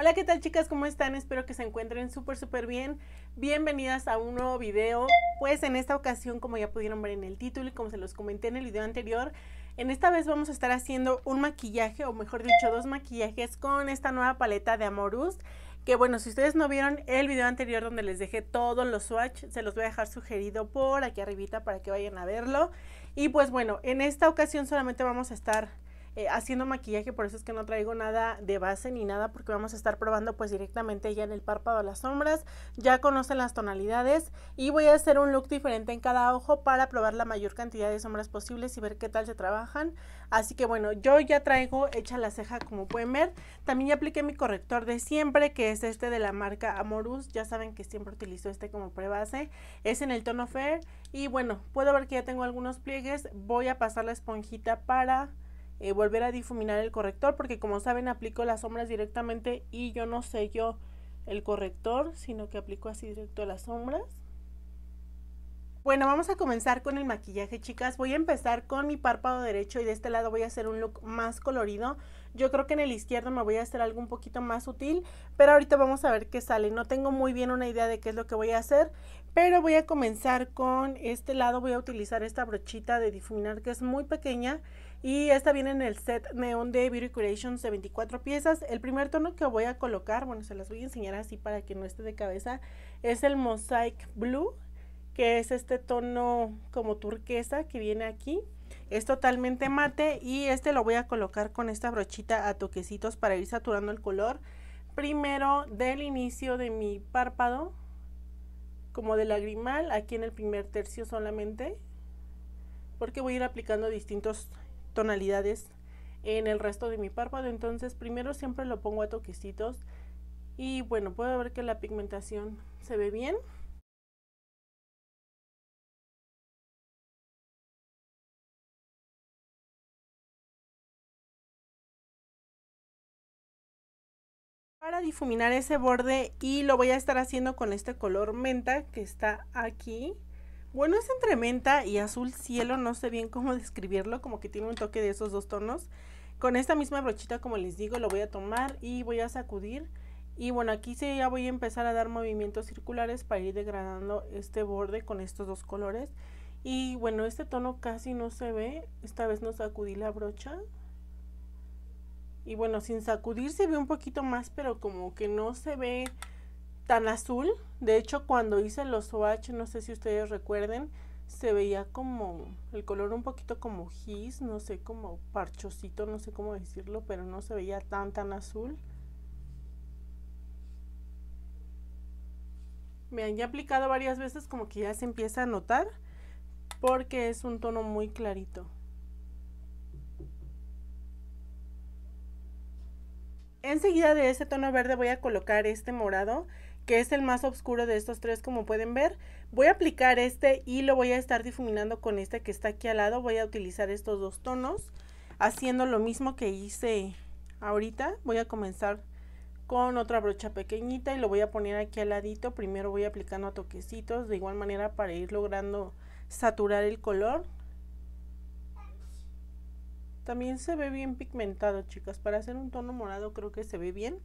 Hola, ¿qué tal chicas? ¿Cómo están? Espero que se encuentren súper, súper bien. Bienvenidas a un nuevo video. Pues en esta ocasión, como ya pudieron ver en el título y como se los comenté en el video anterior, en esta vez vamos a estar haciendo un maquillaje, o mejor dicho, dos maquillajes con esta nueva paleta de Amorus. Que bueno, si ustedes no vieron el video anterior donde les dejé todos los swatches, se los voy a dejar sugerido por aquí arribita para que vayan a verlo. Y pues bueno, en esta ocasión solamente vamos a estar eh, haciendo maquillaje, por eso es que no traigo nada de base ni nada porque vamos a estar probando pues directamente ya en el párpado las sombras, ya conocen las tonalidades y voy a hacer un look diferente en cada ojo para probar la mayor cantidad de sombras posibles y ver qué tal se trabajan. Así que bueno, yo ya traigo hecha la ceja como pueden ver, también ya apliqué mi corrector de siempre que es este de la marca Amorus, ya saben que siempre utilizo este como prebase, es en el tono Fair y bueno, puedo ver que ya tengo algunos pliegues, voy a pasar la esponjita para eh, volver a difuminar el corrector porque como saben aplico las sombras directamente y yo no sello el corrector sino que aplico así directo las sombras bueno, vamos a comenzar con el maquillaje, chicas. Voy a empezar con mi párpado derecho y de este lado voy a hacer un look más colorido. Yo creo que en el izquierdo me voy a hacer algo un poquito más sutil, pero ahorita vamos a ver qué sale. No tengo muy bien una idea de qué es lo que voy a hacer pero voy a comenzar con este lado, voy a utilizar esta brochita de difuminar que es muy pequeña y esta viene en el set Neon de Beauty Creations de 24 piezas. El primer tono que voy a colocar, bueno se las voy a enseñar así para que no esté de cabeza, es el Mosaic Blue, que es este tono como turquesa que viene aquí. Es totalmente mate y este lo voy a colocar con esta brochita a toquecitos para ir saturando el color. Primero del inicio de mi párpado como de lagrimal aquí en el primer tercio solamente porque voy a ir aplicando distintas tonalidades en el resto de mi párpado entonces primero siempre lo pongo a toquecitos y bueno puedo ver que la pigmentación se ve bien para difuminar ese borde y lo voy a estar haciendo con este color menta que está aquí. Bueno, es entre menta y azul cielo, no sé bien cómo describirlo, como que tiene un toque de esos dos tonos. Con esta misma brochita, como les digo, lo voy a tomar y voy a sacudir. Y bueno, aquí sí ya voy a empezar a dar movimientos circulares para ir degradando este borde con estos dos colores. Y bueno, este tono casi no se ve, esta vez no sacudí la brocha y bueno, sin sacudir se ve un poquito más, pero como que no se ve tan azul. De hecho, cuando hice los OH, no sé si ustedes recuerden, se veía como el color un poquito como gis, no sé, como parchosito, no sé cómo decirlo, pero no se veía tan tan azul. Me han ya aplicado varias veces como que ya se empieza a notar porque es un tono muy clarito. Enseguida de este tono verde voy a colocar este morado, que es el más oscuro de estos tres como pueden ver. Voy a aplicar este y lo voy a estar difuminando con este que está aquí al lado. Voy a utilizar estos dos tonos, haciendo lo mismo que hice ahorita. Voy a comenzar con otra brocha pequeñita y lo voy a poner aquí al ladito. Primero voy aplicando a toquecitos, de igual manera para ir logrando saturar el color. También se ve bien pigmentado, chicas. Para hacer un tono morado creo que se ve bien.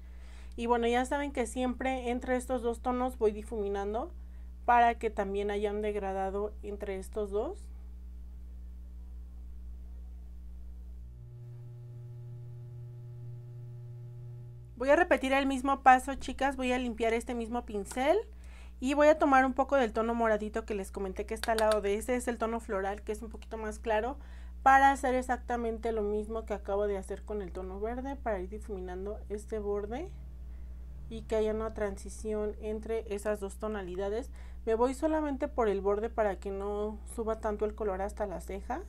Y bueno, ya saben que siempre entre estos dos tonos voy difuminando para que también haya un degradado entre estos dos. Voy a repetir el mismo paso, chicas. Voy a limpiar este mismo pincel y voy a tomar un poco del tono moradito que les comenté que está al lado de este. Es el tono floral que es un poquito más claro para hacer exactamente lo mismo que acabo de hacer con el tono verde para ir difuminando este borde y que haya una transición entre esas dos tonalidades me voy solamente por el borde para que no suba tanto el color hasta la ceja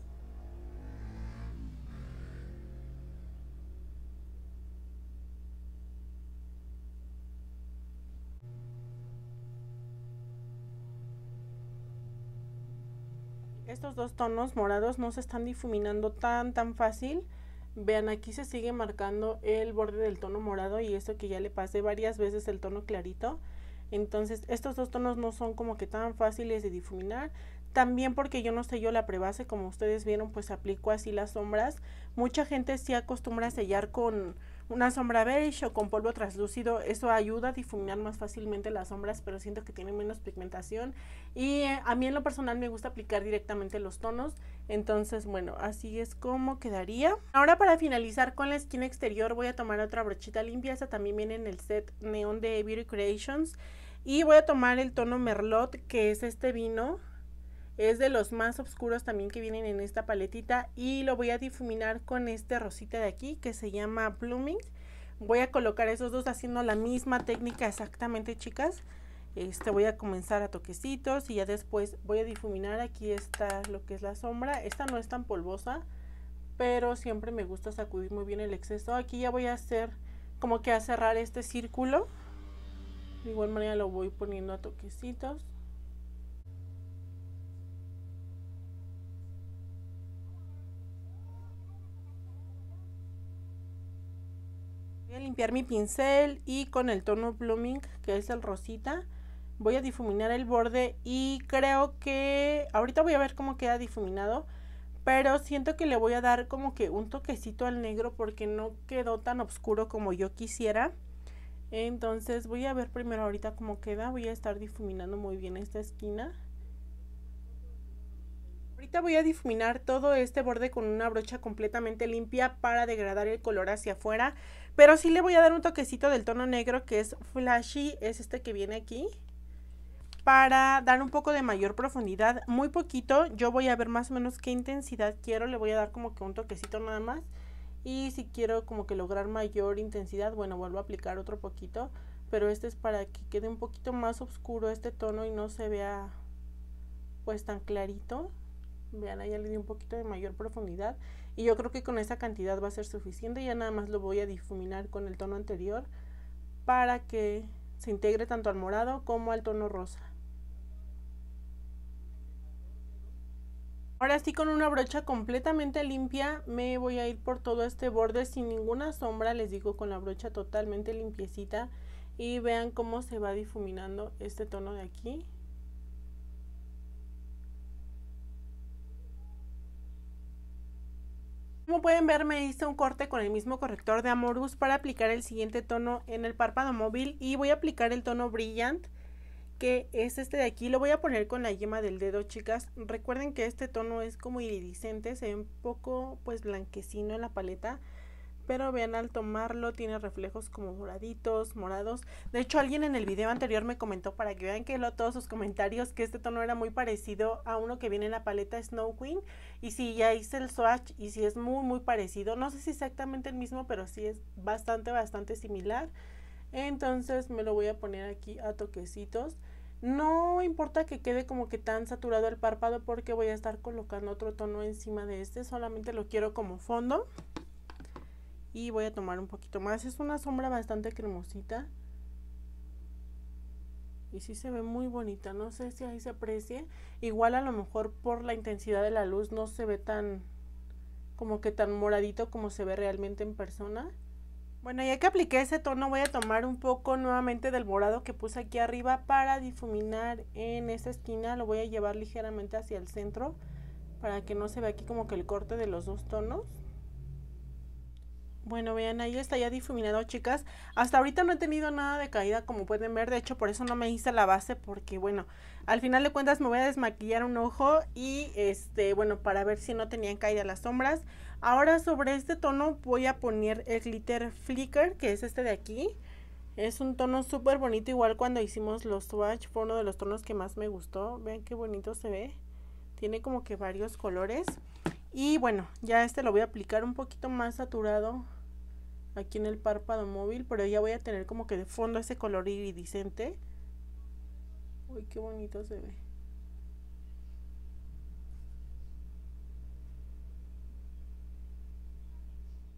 dos tonos morados no se están difuminando tan tan fácil. Vean, aquí se sigue marcando el borde del tono morado y eso que ya le pasé varias veces el tono clarito. Entonces, estos dos tonos no son como que tan fáciles de difuminar. También porque yo no sello yo la prebase, como ustedes vieron, pues aplico así las sombras. Mucha gente sí acostumbra a sellar con, una sombra beige o con polvo translúcido, eso ayuda a difuminar más fácilmente las sombras, pero siento que tiene menos pigmentación. Y eh, a mí en lo personal me gusta aplicar directamente los tonos, entonces bueno, así es como quedaría. Ahora para finalizar con la esquina exterior voy a tomar otra brochita limpia, esta también viene en el set Neon de Beauty Creations. Y voy a tomar el tono Merlot, que es este vino, es de los más oscuros también que vienen en esta paletita y lo voy a difuminar con este rosita de aquí que se llama Blooming. Voy a colocar esos dos haciendo la misma técnica exactamente, chicas. Este voy a comenzar a toquecitos y ya después voy a difuminar. Aquí está lo que es la sombra. Esta no es tan polvosa, pero siempre me gusta sacudir muy bien el exceso. Aquí ya voy a hacer como que a cerrar este círculo. De igual manera lo voy poniendo a toquecitos. limpiar mi pincel y con el tono Blooming, que es el rosita, voy a difuminar el borde y creo que ahorita voy a ver cómo queda difuminado, pero siento que le voy a dar como que un toquecito al negro porque no quedó tan oscuro como yo quisiera. Entonces voy a ver primero ahorita cómo queda, voy a estar difuminando muy bien esta esquina. Ahorita voy a difuminar todo este borde con una brocha completamente limpia para degradar el color hacia afuera, pero sí le voy a dar un toquecito del tono negro que es flashy, es este que viene aquí. Para dar un poco de mayor profundidad, muy poquito, yo voy a ver más o menos qué intensidad quiero, le voy a dar como que un toquecito nada más. Y si quiero como que lograr mayor intensidad, bueno, vuelvo a aplicar otro poquito. Pero este es para que quede un poquito más oscuro este tono y no se vea pues tan clarito. Vean, ya le di un poquito de mayor profundidad y yo creo que con esa cantidad va a ser suficiente. Ya nada más lo voy a difuminar con el tono anterior para que se integre tanto al morado como al tono rosa. Ahora sí con una brocha completamente limpia me voy a ir por todo este borde sin ninguna sombra, les digo con la brocha totalmente limpiecita y vean cómo se va difuminando este tono de aquí. Como pueden ver me hice un corte con el mismo corrector de Amorus para aplicar el siguiente tono en el párpado móvil y voy a aplicar el tono Brilliant que es este de aquí, lo voy a poner con la yema del dedo chicas, recuerden que este tono es como iridiscente, se ve un poco pues blanquecino en la paleta, pero vean al tomarlo tiene reflejos como moraditos, morados. De hecho, alguien en el video anterior me comentó para que vean que lo todos sus comentarios que este tono era muy parecido a uno que viene en la paleta Snow Queen y si ya hice el swatch y si es muy muy parecido, no sé si exactamente el mismo, pero sí es bastante bastante similar. Entonces, me lo voy a poner aquí a toquecitos. No importa que quede como que tan saturado el párpado porque voy a estar colocando otro tono encima de este, solamente lo quiero como fondo y voy a tomar un poquito más. Es una sombra bastante cremosita. Y sí se ve muy bonita, no sé si ahí se aprecie. Igual a lo mejor por la intensidad de la luz no se ve tan como que tan moradito como se ve realmente en persona. Bueno, ya que apliqué ese tono voy a tomar un poco nuevamente del morado que puse aquí arriba para difuminar en esta esquina. Lo voy a llevar ligeramente hacia el centro para que no se vea aquí como que el corte de los dos tonos. Bueno, vean, ahí está ya difuminado, chicas. Hasta ahorita no he tenido nada de caída, como pueden ver. De hecho, por eso no me hice la base, porque, bueno, al final de cuentas me voy a desmaquillar un ojo y, este, bueno, para ver si no tenían caída las sombras. Ahora, sobre este tono voy a poner el glitter flicker, que es este de aquí. Es un tono súper bonito, igual cuando hicimos los swatch, fue uno de los tonos que más me gustó. Vean qué bonito se ve. Tiene como que varios colores. Y bueno, ya este lo voy a aplicar un poquito más saturado aquí en el párpado móvil, pero ya voy a tener como que de fondo ese color iridiscente. Uy, qué bonito se ve.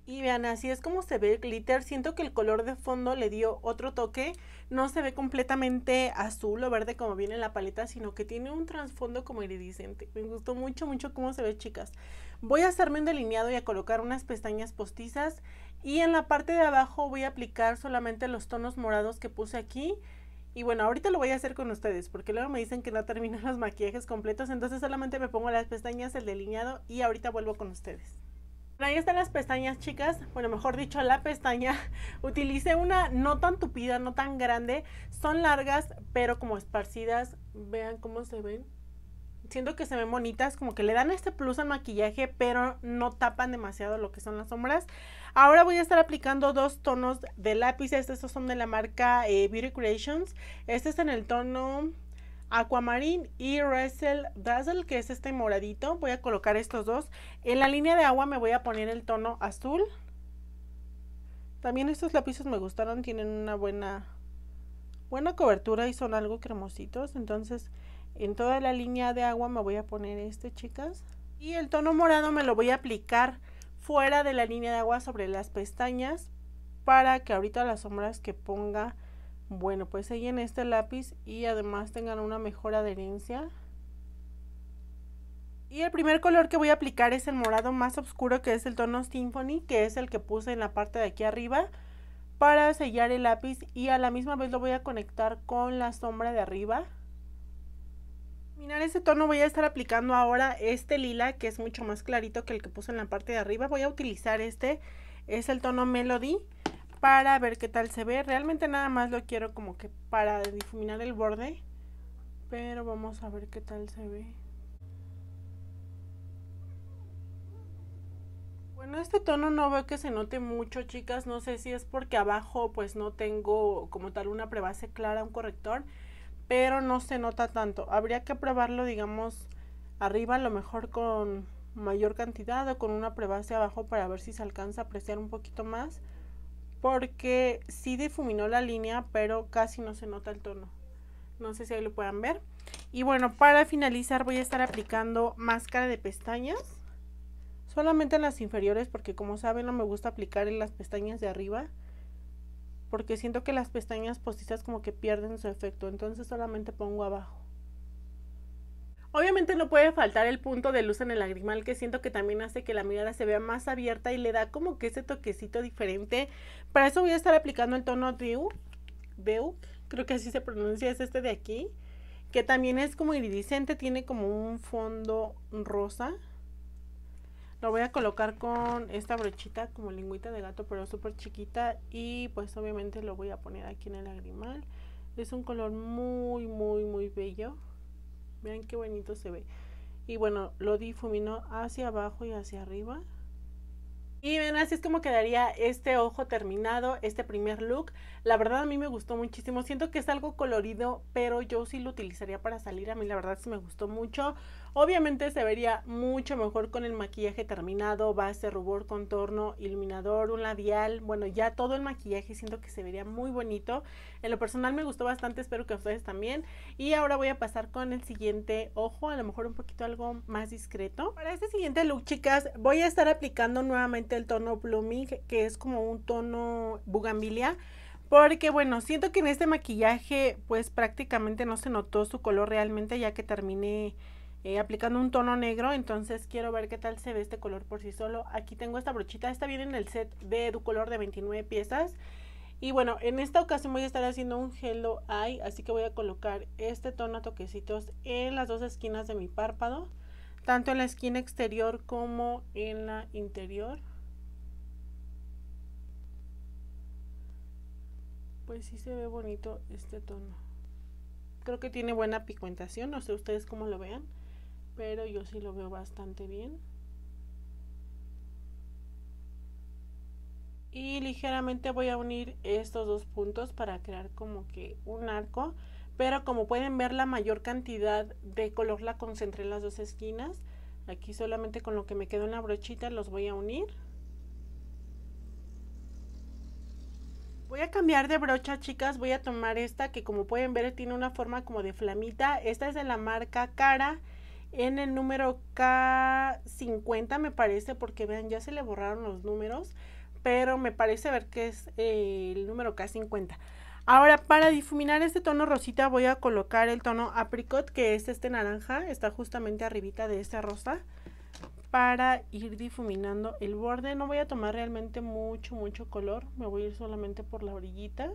Y vean, así es como se ve el glitter. Siento que el color de fondo le dio otro toque. No se ve completamente azul o verde como viene en la paleta, sino que tiene un trasfondo como iridiscente. Me gustó mucho, mucho cómo se ve, chicas. Voy a hacerme un delineado y a colocar unas pestañas postizas. Y en la parte de abajo voy a aplicar solamente los tonos morados que puse aquí. Y bueno, ahorita lo voy a hacer con ustedes porque luego me dicen que no terminan los maquillajes completos. Entonces solamente me pongo las pestañas, el delineado y ahorita vuelvo con ustedes. Ahí están las pestañas, chicas. Bueno, mejor dicho, la pestaña. Utilicé una no tan tupida, no tan grande. Son largas, pero como esparcidas. Vean cómo se ven. Siento que se ven bonitas, como que le dan este plus al maquillaje, pero no tapan demasiado lo que son las sombras. Ahora voy a estar aplicando dos tonos de lápices. Estos son de la marca eh, Beauty Creations. Este es en el tono Aquamarine y Russell Dazzle, que es este moradito. Voy a colocar estos dos. En la línea de agua me voy a poner el tono azul. También estos lápices me gustaron, tienen una buena, buena cobertura y son algo cremositos. Entonces, en toda la línea de agua me voy a poner este, chicas. Y el tono morado me lo voy a aplicar fuera de la línea de agua sobre las pestañas para que ahorita las sombras que ponga bueno pues sellen este lápiz y además tengan una mejor adherencia y el primer color que voy a aplicar es el morado más oscuro que es el tono Symphony que es el que puse en la parte de aquí arriba para sellar el lápiz y a la misma vez lo voy a conectar con la sombra de arriba difuminar ese tono voy a estar aplicando ahora este lila que es mucho más clarito que el que puse en la parte de arriba. Voy a utilizar este, es el tono Melody para ver qué tal se ve. Realmente nada más lo quiero como que para difuminar el borde. Pero vamos a ver qué tal se ve. Bueno, este tono no veo que se note mucho, chicas. No sé si es porque abajo pues no tengo como tal una prebase clara, un corrector pero no se nota tanto. Habría que probarlo, digamos, arriba, a lo mejor con mayor cantidad o con una prueba hacia abajo para ver si se alcanza a apreciar un poquito más, porque sí difuminó la línea, pero casi no se nota el tono. No sé si ahí lo puedan ver. Y bueno, para finalizar voy a estar aplicando máscara de pestañas. Solamente en las inferiores porque como saben no me gusta aplicar en las pestañas de arriba porque siento que las pestañas postizas como que pierden su efecto, entonces solamente pongo abajo. Obviamente no puede faltar el punto de luz en el lagrimal que siento que también hace que la mirada se vea más abierta y le da como que ese toquecito diferente. Para eso voy a estar aplicando el tono Dew, creo que así se pronuncia, es este de aquí, que también es como iridiscente, tiene como un fondo rosa. Lo voy a colocar con esta brochita como lingüita de gato, pero súper chiquita. Y pues obviamente lo voy a poner aquí en el lagrimal. Es un color muy, muy, muy bello. Vean qué bonito se ve. Y bueno, lo difumino hacia abajo y hacia arriba. Y ven, así es como quedaría este ojo terminado, este primer look. La verdad a mí me gustó muchísimo. Siento que es algo colorido, pero yo sí lo utilizaría para salir. A mí la verdad sí me gustó mucho. Obviamente se vería mucho mejor con el maquillaje terminado, base, rubor, contorno, iluminador, un labial, bueno, ya todo el maquillaje siento que se vería muy bonito. En lo personal me gustó bastante, espero que a ustedes también. Y ahora voy a pasar con el siguiente ojo, a lo mejor un poquito algo más discreto. Para este siguiente look, chicas, voy a estar aplicando nuevamente el tono Blooming, que es como un tono bugambilia. Porque bueno, siento que en este maquillaje pues prácticamente no se notó su color realmente ya que terminé eh, aplicando un tono negro, entonces quiero ver qué tal se ve este color por sí solo. Aquí tengo esta brochita, esta viene en el set de color de 29 piezas. Y bueno, en esta ocasión voy a estar haciendo un Hello Eye, así que voy a colocar este tono a toquecitos en las dos esquinas de mi párpado, tanto en la esquina exterior como en la interior. Pues sí se ve bonito este tono. Creo que tiene buena pigmentación, no sé ustedes cómo lo vean pero yo sí lo veo bastante bien. Y ligeramente voy a unir estos dos puntos para crear como que un arco. Pero como pueden ver la mayor cantidad de color la concentré en las dos esquinas. Aquí solamente con lo que me quedó una brochita los voy a unir. Voy a cambiar de brocha, chicas. Voy a tomar esta que como pueden ver tiene una forma como de flamita. Esta es de la marca Cara en el número K50 me parece, porque vean, ya se le borraron los números, pero me parece ver que es eh, el número K50. Ahora, para difuminar este tono rosita voy a colocar el tono apricot, que es este naranja, está justamente arribita de esta rosa, para ir difuminando el borde. No voy a tomar realmente mucho, mucho color, me voy a ir solamente por la orillita.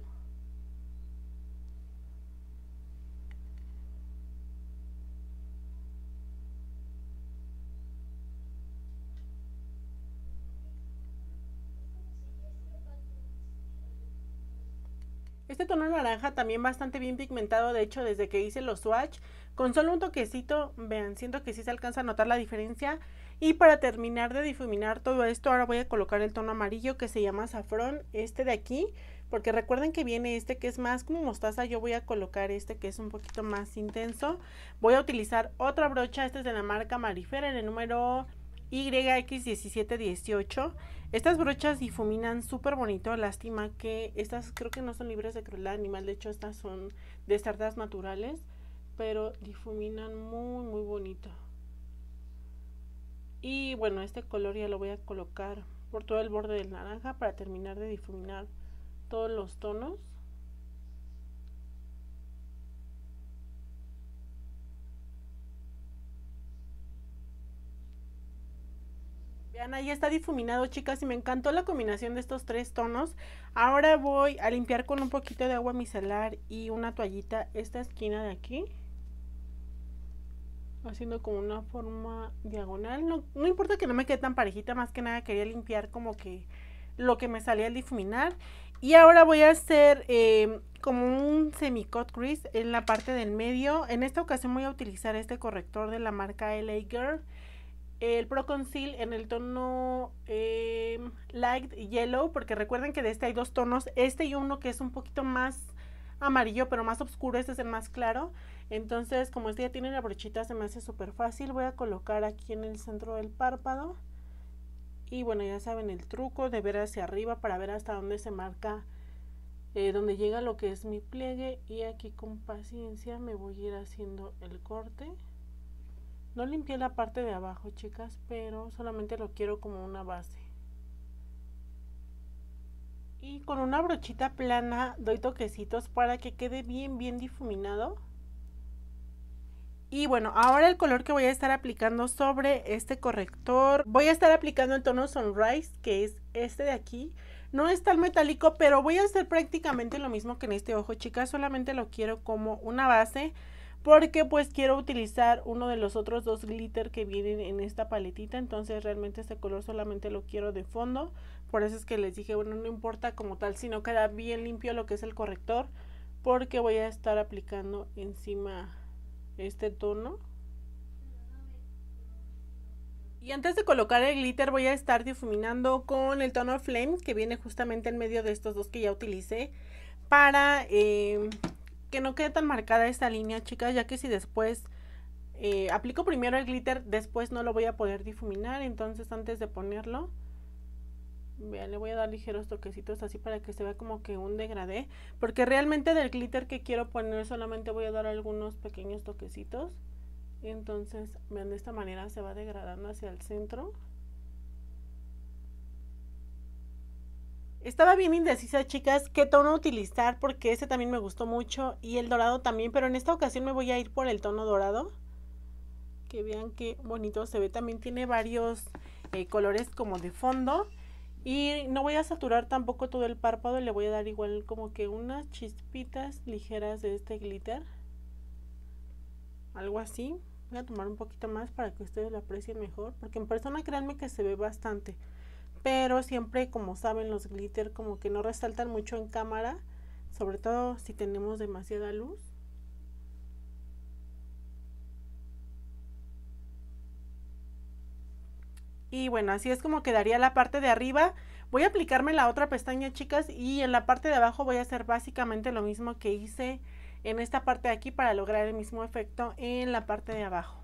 Este tono naranja también bastante bien pigmentado, de hecho desde que hice los swatch, con solo un toquecito, vean, siento que sí se alcanza a notar la diferencia. Y para terminar de difuminar todo esto, ahora voy a colocar el tono amarillo que se llama safrón, este de aquí, porque recuerden que viene este que es más como mostaza, yo voy a colocar este que es un poquito más intenso. Voy a utilizar otra brocha, este es de la marca Marifera, en el número YX1718. Estas brochas difuminan súper bonito, lástima que estas creo que no son libres de crueldad animal, de hecho estas son de cerdas naturales, pero difuminan muy muy bonito. Y bueno, este color ya lo voy a colocar por todo el borde del naranja para terminar de difuminar todos los tonos. ya está difuminado, chicas, y me encantó la combinación de estos tres tonos. Ahora voy a limpiar con un poquito de agua micelar y una toallita esta esquina de aquí. Haciendo como una forma diagonal. No, importa que no me quede tan parejita, más que nada quería limpiar como que lo que me salía al difuminar. Y ahora voy a hacer em, como un semicot crease en la parte del medio. En esta ocasión voy a utilizar este corrector de la marca LA Girl el Conceal en el tono eh, light yellow, porque recuerden que de este hay dos tonos, este y uno que es un poquito más amarillo, pero más oscuro, este es el más claro. Entonces, como este ya tiene la brochita, se me hace súper fácil. Voy a colocar aquí en el centro del párpado. Y bueno, ya saben el truco de ver hacia arriba para ver hasta dónde se marca, eh, donde llega lo que es mi pliegue. Y aquí con paciencia me voy a ir haciendo el corte. No limpié la parte de abajo, chicas, pero solamente lo quiero como una base. Y con una brochita plana doy toquecitos para que quede bien, bien difuminado. Y bueno, ahora el color que voy a estar aplicando sobre este corrector, voy a estar aplicando el tono Sunrise, que es este de aquí. No es tan metálico, pero voy a hacer prácticamente lo mismo que en este ojo, chicas. Solamente lo quiero como una base porque pues quiero utilizar uno de los otros dos glitter que vienen en esta paletita, entonces realmente este color solamente lo quiero de fondo, por eso es que les dije, bueno, no importa como tal, sino queda bien limpio lo que es el corrector, porque voy a estar aplicando encima este tono. Y antes de colocar el glitter voy a estar difuminando con el tono Flame que viene justamente en medio de estos dos que ya utilicé para eh, que no quede tan marcada esta línea, chicas, ya que si después eh, aplico primero el glitter, después no lo voy a poder difuminar, entonces antes de ponerlo, vean, le voy a dar ligeros toquecitos así para que se vea como que un degradé, porque realmente del glitter que quiero poner solamente voy a dar algunos pequeños toquecitos, entonces vean, de esta manera se va degradando hacia el centro. Estaba bien indecisa, chicas, qué tono utilizar porque ese también me gustó mucho y el dorado también, pero en esta ocasión me voy a ir por el tono dorado. Que vean qué bonito se ve, también tiene varios eh, colores como de fondo. Y no voy a saturar tampoco todo el párpado, le voy a dar igual como que unas chispitas ligeras de este glitter. Algo así. Voy a tomar un poquito más para que ustedes lo aprecien mejor, porque en persona créanme que se ve bastante pero siempre como saben los glitter como que no resaltan mucho en cámara, sobre todo si tenemos demasiada luz. Y bueno, así es como quedaría la parte de arriba. Voy a aplicarme la otra pestaña, chicas, y en la parte de abajo voy a hacer básicamente lo mismo que hice en esta parte de aquí para lograr el mismo efecto en la parte de abajo.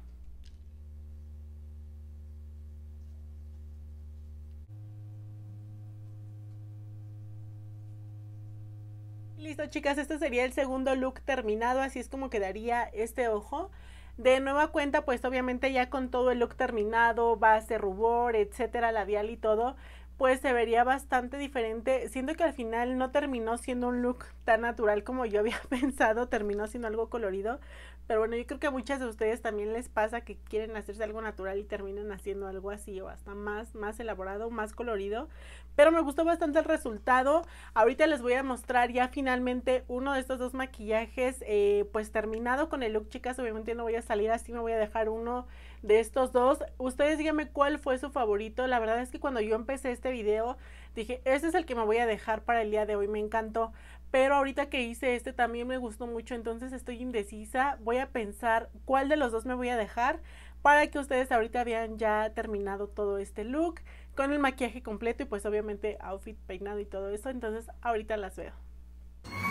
Listo, chicas, este sería el segundo look terminado, así es como quedaría este ojo. De nueva cuenta, pues obviamente ya con todo el look terminado, base, rubor, etcétera, labial y todo, pues se vería bastante diferente. Siento que al final no terminó siendo un look tan natural como yo había pensado, terminó siendo algo colorido, pero bueno, yo creo que a muchas de ustedes también les pasa que quieren hacerse algo natural y terminan haciendo algo así o hasta más, más elaborado, más colorido. Pero me gustó bastante el resultado. Ahorita les voy a mostrar ya finalmente uno de estos dos maquillajes eh, pues terminado con el look, chicas. Obviamente no voy a salir así, me voy a dejar uno de estos dos. Ustedes díganme cuál fue su favorito. La verdad es que cuando yo empecé este video dije, este es el que me voy a dejar para el día de hoy, me encantó pero ahorita que hice este también me gustó mucho, entonces estoy indecisa, voy a pensar cuál de los dos me voy a dejar para que ustedes ahorita vean ya terminado todo este look con el maquillaje completo y pues obviamente outfit peinado y todo eso, entonces ahorita las veo.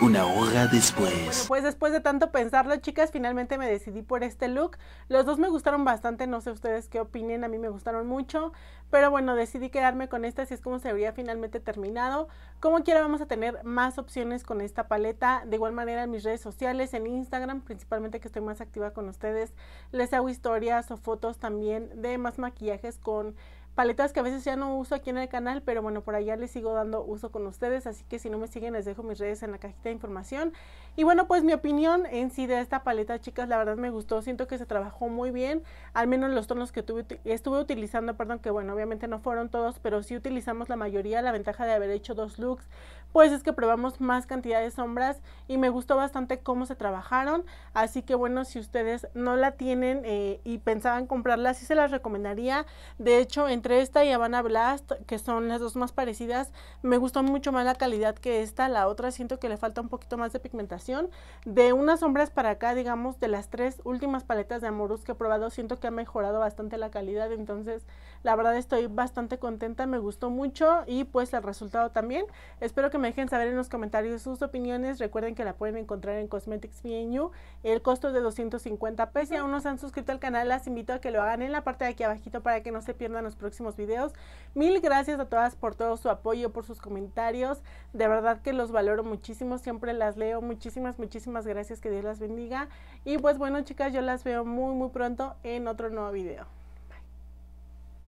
Una hora después. pues después de tanto pensarlo, chicas, finalmente me decidí por este look. Los dos me gustaron bastante, no sé ustedes qué opinen, a mí me gustaron mucho. Pero bueno, decidí quedarme con esta, así es como se habría finalmente terminado. Como quiera, vamos a tener más opciones con esta paleta. De igual manera, en mis redes sociales, en Instagram, principalmente que estoy más activa con ustedes, les hago historias o fotos también de más maquillajes con paletas que a veces ya no uso aquí en el canal, pero bueno, por allá les sigo dando uso con ustedes, así que si no me siguen les dejo mis redes en la cajita de información. Y bueno, pues mi opinión en sí de esta paleta, chicas, la verdad me gustó, siento que se trabajó muy bien, al menos los tonos que estuve utilizando, perdón, que bueno, obviamente no fueron todos, pero sí utilizamos la mayoría, la ventaja de haber hecho dos looks, pues es que probamos más cantidad de sombras y me gustó bastante cómo se trabajaron. Así que bueno, si ustedes no la tienen eh, y pensaban comprarla, sí se las recomendaría. De hecho, entre esta y Havana Blast, que son las dos más parecidas, me gustó mucho más la calidad que esta. La otra siento que le falta un poquito más de pigmentación. De unas sombras para acá, digamos, de las tres últimas paletas de Amorus que he probado, siento que ha mejorado bastante la calidad. Entonces, la verdad estoy bastante contenta, me gustó mucho y pues el resultado también. Espero que me dejen saber en los comentarios sus opiniones. Recuerden que la pueden encontrar en Cosmetics VNU. El costo es de 250 pesos. Si aún no se han suscrito al canal, las invito a que lo hagan en la parte de aquí abajito para que no se pierdan los próximos videos. Mil gracias a todas por todo su apoyo, por sus comentarios. De verdad que los valoro muchísimo. Siempre las leo. Muchísimas, muchísimas gracias. Que Dios las bendiga. Y pues bueno, chicas, yo las veo muy, muy pronto en otro nuevo video.